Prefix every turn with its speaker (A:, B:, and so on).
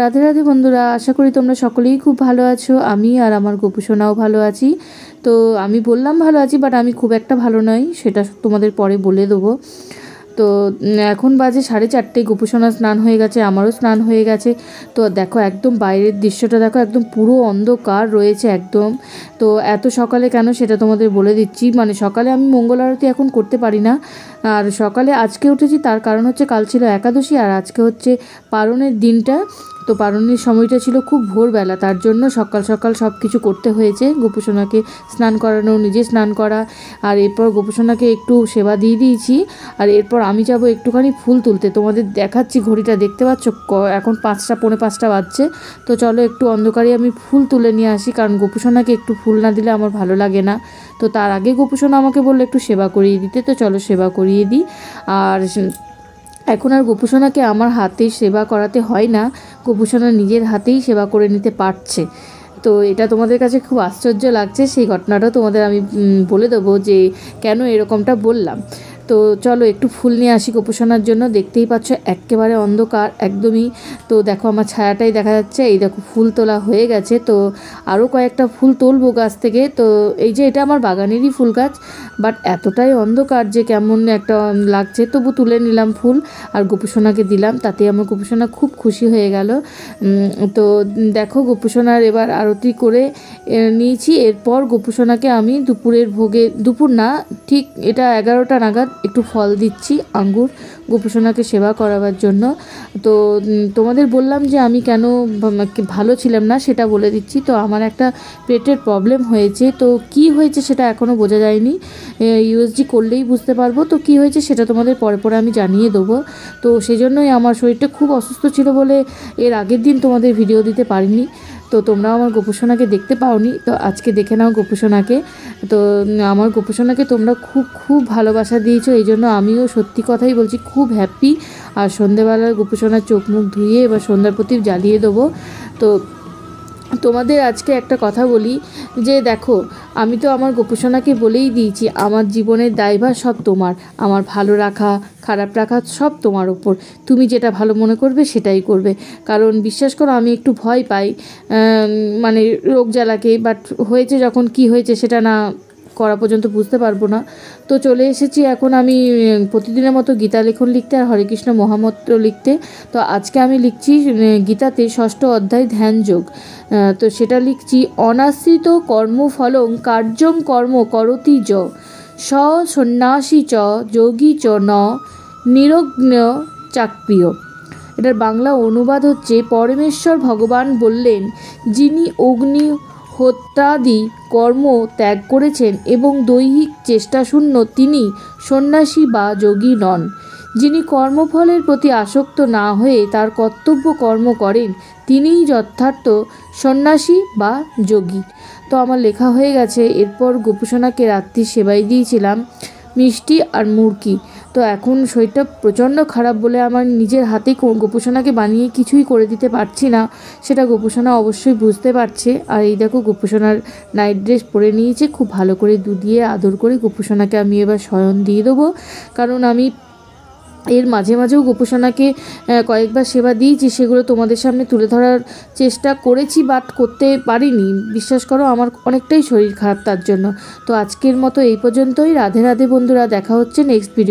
A: রাধে রাধে বন্ধুরা আশা করি তোমরা সকলেই খুব ভালো আছো আমি আর আমার গোপুসোনাও ভালো আছি তো আমি বললাম ভালো আছি বাট আমি খুব একটা ভালো নই সেটা তোমাদের পরে বলে দেবো তো এখন বাজে সাড়ে চারটে গোপুসোনা স্নান হয়ে গেছে আমারও স্নান হয়ে গেছে তো দেখো একদম বাইরের দৃশ্যটা দেখো একদম পুরো অন্ধকার রয়েছে একদম তো এত সকালে কেন সেটা তোমাদের বলে দিচ্ছি মানে সকালে আমি মঙ্গল আরতি এখন করতে পারি না আর সকালে আজকে উঠেছি তার কারণ হচ্ছে কাল ছিল একাদশী আর আজকে হচ্ছে পারণের দিনটা তো পারণের সময়টা ছিল খুব ভোরবেলা তার জন্য সকাল সকাল সব কিছু করতে হয়েছে গোপুসোনাকে স্নান করানো নিজে স্নান করা আর এরপর গোপুসোনাকে একটু সেবা দিয়ে দিয়েছি আর এরপর আমি যাব একটুখানি ফুল তুলতে তোমাদের দেখাচ্ছি ঘড়িটা দেখতে পাচ্ছ এখন পাঁচটা পৌনে পাঁচটা বাজছে তো চলো একটু অন্ধকারে আমি ফুল তুলে নিয়ে আসি কারণ গোপুসোনাকে একটু ফুল না দিলে আমার ভালো লাগে না তো তার আগে গোপুসোনা আমাকে বললো একটু সেবা করিয়ে দিতে তো চলো সেবা করিয়ে দিই আর এখন আর গোপুসোনাকে আমার হাতে সেবা করাতে হয় না গোপুসোনা নিজের হাতেই সেবা করে নিতে পারছে তো এটা তোমাদের কাছে খুব আশ্চর্য লাগছে সেই ঘটনাটা তোমাদের আমি বলে দেবো যে কেন এরকমটা বললাম তো চলো একটু ফুল নিয়ে আসি গোপোষণার জন্য দেখতেই পাচ্ছ একেবারে অন্ধকার একদমই তো দেখো আমার ছায়াটাই দেখা যাচ্ছে এই দেখো ফুল তোলা হয়ে গেছে তো আরও কয়েকটা ফুল তুলবো গাছ থেকে তো এই যে এটা আমার বাগানেরই ফুল গাছ বাট এতটাই অন্ধকার যে কেমন একটা লাগছে তবু তুলে নিলাম ফুল আর গোপুসোনাকে দিলাম তাতে আমার গোপুসোনা খুব খুশি হয়ে গেল তো দেখো গোপুসোনার এবার আরতি করে নিয়েছি এরপর গোপুসোনাকে আমি দুপুরের ভোগে দুপুর না ঠিক এটা এগারোটা নাগাদ একটু ফল দিচ্ছি আঙ্গুর গোপসোনাকে সেবা করাবার জন্য তো তোমাদের বললাম যে আমি কেন ভালো ছিলাম না সেটা বলে দিচ্ছি তো আমার একটা পেটের প্রবলেম হয়েছে তো কি হয়েছে সেটা এখনও বোঝা যায়নি ইউএসজি করলেই বুঝতে পারবো তো কি হয়েছে সেটা তোমাদের পরে পরে আমি জানিয়ে দেবো তো সেজন্যই আমার শরীরটা খুব অসুস্থ ছিল বলে এর আগের দিন তোমাদের ভিডিও দিতে পারিনি তো তোমরাও আমার গোপুসোনাকে দেখতে পাওনি তো আজকে দেখে নাও গোপুসোনাকে তো আমার গোপুসোনাকে তোমরা খুব খুব ভালোবাসা দিয়েছো এই জন্য আমিও সত্যি কথাই বলছি খুব হ্যাপি আর সন্ধেবেলার গোপুসোনার চোখ মুখ ধুয়ে এবার সন্ধ্যার প্রতি জ্বালিয়ে দেবো তো তোমাদের আজকে একটা কথা বলি যে দেখো আমি তো আমার গোপসোনাকে বলেই দিয়েছি আমার জীবনের দায়ভার সব তোমার আমার ভালো রাখা খারাপ রাখা সব তোমার ওপর তুমি যেটা ভালো মনে করবে সেটাই করবে কারণ বিশ্বাস করো আমি একটু ভয় পাই মানে রোগ জ্বালাকে বাট হয়েছে যখন কি হয়েছে সেটা না করা পর্যন্ত বুঝতে পারবো না তো চলে এসেছি এখন আমি প্রতিদিনের মতো গীতা লেখন লিখতে আর হরে কৃষ্ণ লিখতে তো আজকে আমি লিখছি গীতাতে ষষ্ঠ অধ্যায় ধ্যান যোগ তো সেটা লিখছি অনাশ্রিত কর্মফলং কার্যম কর্ম করতি য স সন্ন্যাসী চ যোগী চ ন নিরগ্ন চাকপ্রিয় এটার বাংলা অনুবাদ হচ্ছে পরমেশ্বর ভগবান বললেন যিনি অগ্নি হত্যাদি কর্ম ত্যাগ করেছেন এবং দৈহিক চেষ্টাশূন্য তিনি সন্ন্যাসী বা যোগী নন যিনি কর্মফলের প্রতি আসক্ত না হয়ে তার কর্তব্য কর্ম করেন তিনিই যথার্থ সন্ন্যাসী বা যোগী তো আমার লেখা হয়ে গেছে এরপর গোপুসোনাকে রাত্রি সেবাই দিয়েছিলাম মিষ্টি আর মুরকি তো এখন শরীরটা প্রচণ্ড খারাপ বলে আমার নিজের হাতেই গোপুসোনাকে বানিয়ে কিছুই করে দিতে পারছি না সেটা গোপুসোনা অবশ্যই বুঝতে পারছে আর এই দেখো গোপুসোনার নাইট ড্রেস পরে নিয়েছে খুব ভালো করে দু দিয়ে আদর করে গোপুসোনাকে আমি এবার শয়ন দিয়ে দেবো কারণ আমি এর মাঝে মাঝেও গোপোষণাকে কয়েকবার সেবা দিয়েছি সেগুলো তোমাদের সামনে তুলে ধরার চেষ্টা করেছি বাট করতে পারিনি বিশ্বাস করো আমার অনেকটাই শরীর খারাপ তার জন্য তো আজকের মতো এই পর্যন্তই রাধে রাধে বন্ধুরা দেখা হচ্ছে নেক্সট ভিডিও